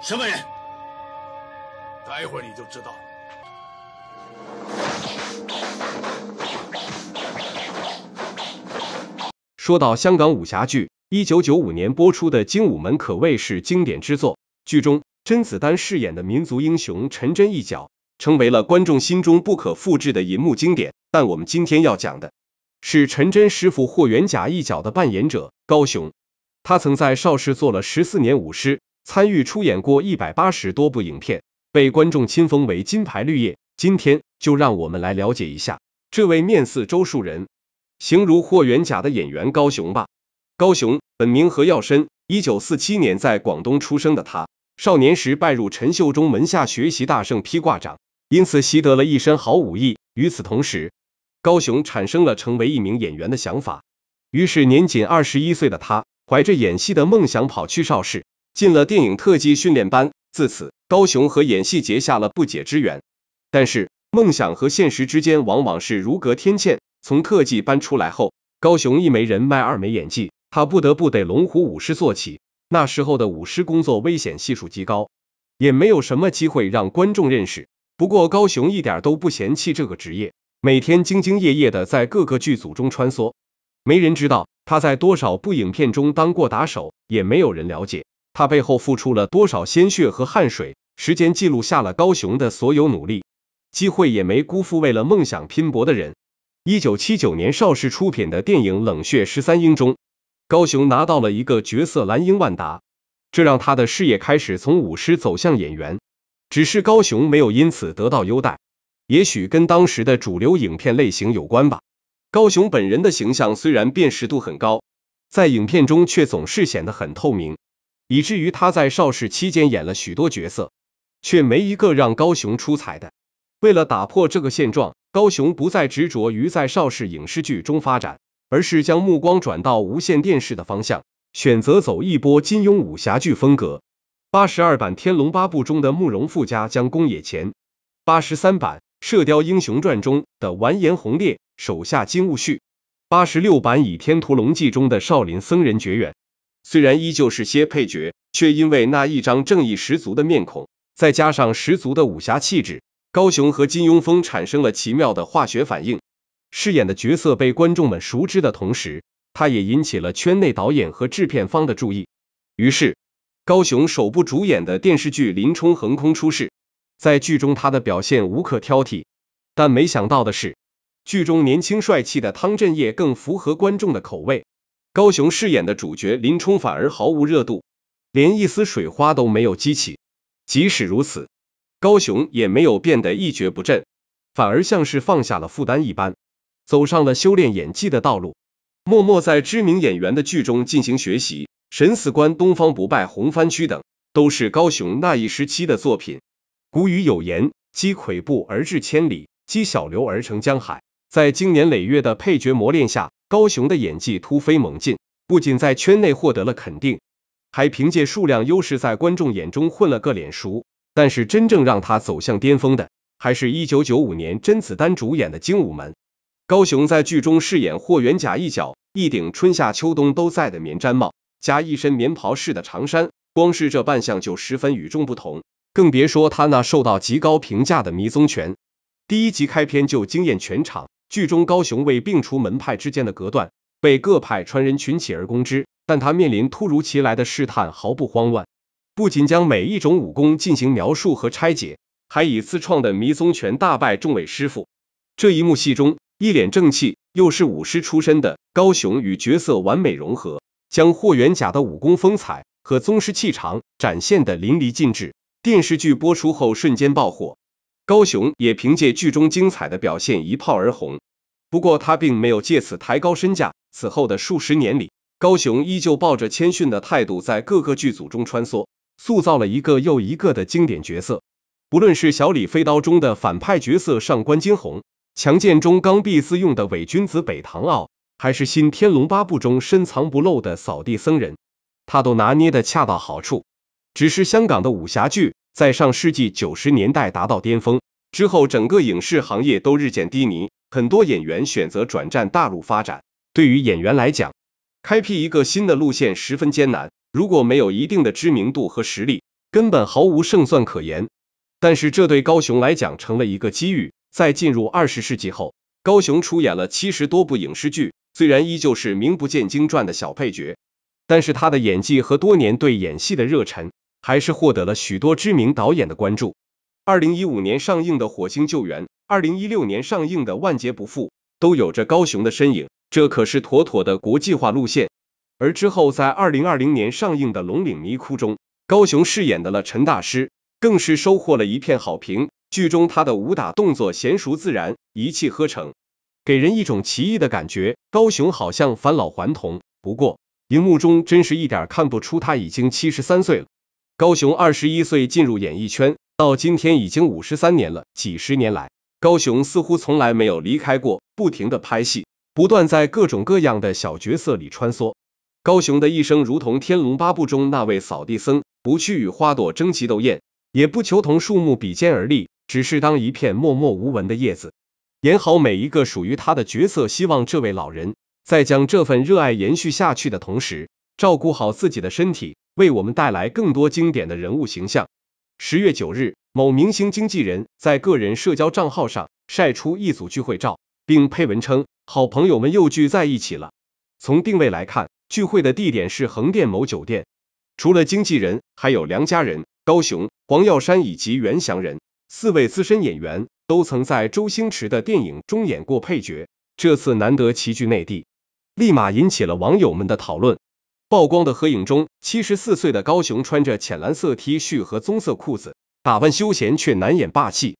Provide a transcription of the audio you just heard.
什么人？待会儿你就知道。说到香港武侠剧，一九九五年播出的《精武门》可谓是经典之作。剧中，甄子丹饰演的民族英雄陈真一角，成为了观众心中不可复制的银幕经典。但我们今天要讲的是陈真师傅霍元甲一角的扮演者高雄。他曾在邵氏做了十四年武师。参与出演过一百八十多部影片，被观众亲封为金牌绿叶。今天就让我们来了解一下这位面似周树人，形如霍元甲的演员高雄吧。高雄本名何耀深，一九四七年在广东出生的他，少年时拜入陈秀忠门下学习大圣披挂掌，因此习得了一身好武艺。与此同时，高雄产生了成为一名演员的想法，于是年仅二十一岁的他，怀着演戏的梦想跑去邵氏。进了电影特技训练班，自此高雄和演戏结下了不解之缘。但是梦想和现实之间往往是如隔天堑。从特技班出来后，高雄一没人脉，二没演技，他不得不得龙虎舞狮做起。那时候的舞狮工作危险系数极高，也没有什么机会让观众认识。不过高雄一点都不嫌弃这个职业，每天兢兢业业的在各个剧组中穿梭。没人知道他在多少部影片中当过打手，也没有人了解。他背后付出了多少鲜血和汗水？时间记录下了高雄的所有努力，机会也没辜负为了梦想拼搏的人。一九七九年，邵氏出品的电影《冷血十三英》中，高雄拿到了一个角色蓝鹰万达，这让他的事业开始从舞狮走向演员。只是高雄没有因此得到优待，也许跟当时的主流影片类型有关吧。高雄本人的形象虽然辨识度很高，在影片中却总是显得很透明。以至于他在邵氏期间演了许多角色，却没一个让高雄出彩的。为了打破这个现状，高雄不再执着于在邵氏影视剧中发展，而是将目光转到无线电视的方向，选择走一波金庸武侠剧风格。八十二版《天龙八部》中的慕容复家将公野前，八十三版《射雕英雄传》中的完颜洪烈手下金兀术，八十六版《倚天屠龙记》中的少林僧人觉远。虽然依旧是些配角，却因为那一张正义十足的面孔，再加上十足的武侠气质，高雄和金庸风产生了奇妙的化学反应。饰演的角色被观众们熟知的同时，他也引起了圈内导演和制片方的注意。于是，高雄首部主演的电视剧《林冲》横空出世。在剧中，他的表现无可挑剔。但没想到的是，剧中年轻帅气的汤镇业更符合观众的口味。高雄饰演的主角林冲反而毫无热度，连一丝水花都没有激起。即使如此，高雄也没有变得一蹶不振，反而像是放下了负担一般，走上了修炼演技的道路，默默在知名演员的剧中进行学习。神死关、东方不败、红番区等，都是高雄那一时期的作品。古语有言：积跬步而至千里，积小流而成江海。在经年累月的配角磨练下。高雄的演技突飞猛进，不仅在圈内获得了肯定，还凭借数量优势在观众眼中混了个脸熟。但是真正让他走向巅峰的，还是一九九五年甄子丹主演的《精武门》，高雄在剧中饰演霍元甲一角，一顶春夏秋冬都在的棉毡帽，加一身棉袍式的长衫，光是这扮相就十分与众不同，更别说他那受到极高评价的迷踪拳，第一集开篇就惊艳全场。剧中，高雄为摒除门派之间的隔断，被各派传人群起而攻之，但他面临突如其来的试探毫不慌乱，不仅将每一种武功进行描述和拆解，还以自创的迷踪拳大败众位师傅。这一幕戏中，一脸正气又是武师出身的高雄与角色完美融合，将霍元甲的武功风采和宗师气场展现的淋漓尽致。电视剧播出后瞬间爆火。高雄也凭借剧中精彩的表现一炮而红，不过他并没有借此抬高身价。此后的数十年里，高雄依旧抱着谦逊的态度，在各个剧组中穿梭，塑造了一个又一个的经典角色。不论是《小李飞刀》中的反派角色上官金虹、《强剑》中刚愎自用的伪君子北堂傲，还是《新天龙八部》中深藏不露的扫地僧人，他都拿捏的恰到好处。只是香港的武侠剧。在上世纪九十年代达到巅峰之后，整个影视行业都日渐低迷，很多演员选择转战大陆发展。对于演员来讲，开辟一个新的路线十分艰难，如果没有一定的知名度和实力，根本毫无胜算可言。但是这对高雄来讲成了一个机遇。在进入二十世纪后，高雄出演了七十多部影视剧，虽然依旧是名不见经传的小配角，但是他的演技和多年对演戏的热忱。还是获得了许多知名导演的关注。二零一五年上映的《火星救援》，二零一六年上映的《万劫不复》，都有着高雄的身影，这可是妥妥的国际化路线。而之后在二零二零年上映的《龙岭迷窟》中，高雄饰演的了陈大师，更是收获了一片好评。剧中他的武打动作娴熟自然，一气呵成，给人一种奇异的感觉。高雄好像返老还童，不过，荧幕中真是一点看不出他已经七十三岁了。高雄二十一岁进入演艺圈，到今天已经五十三年了。几十年来，高雄似乎从来没有离开过，不停的拍戏，不断在各种各样的小角色里穿梭。高雄的一生如同《天龙八部》中那位扫地僧，不去与花朵争奇斗艳，也不求同树木比肩而立，只是当一片默默无闻的叶子，演好每一个属于他的角色。希望这位老人在将这份热爱延续下去的同时，照顾好自己的身体。为我们带来更多经典的人物形象。十月九日，某明星经纪人在个人社交账号上晒出一组聚会照，并配文称：“好朋友们又聚在一起了。”从定位来看，聚会的地点是横店某酒店。除了经纪人，还有梁家人、高雄、黄耀山以及袁祥仁四位资深演员，都曾在周星驰的电影中演过配角。这次难得齐聚内地，立马引起了网友们的讨论。曝光的合影中，七十四岁的高雄穿着浅蓝色 T 恤和棕色裤子，打扮休闲却难掩霸气。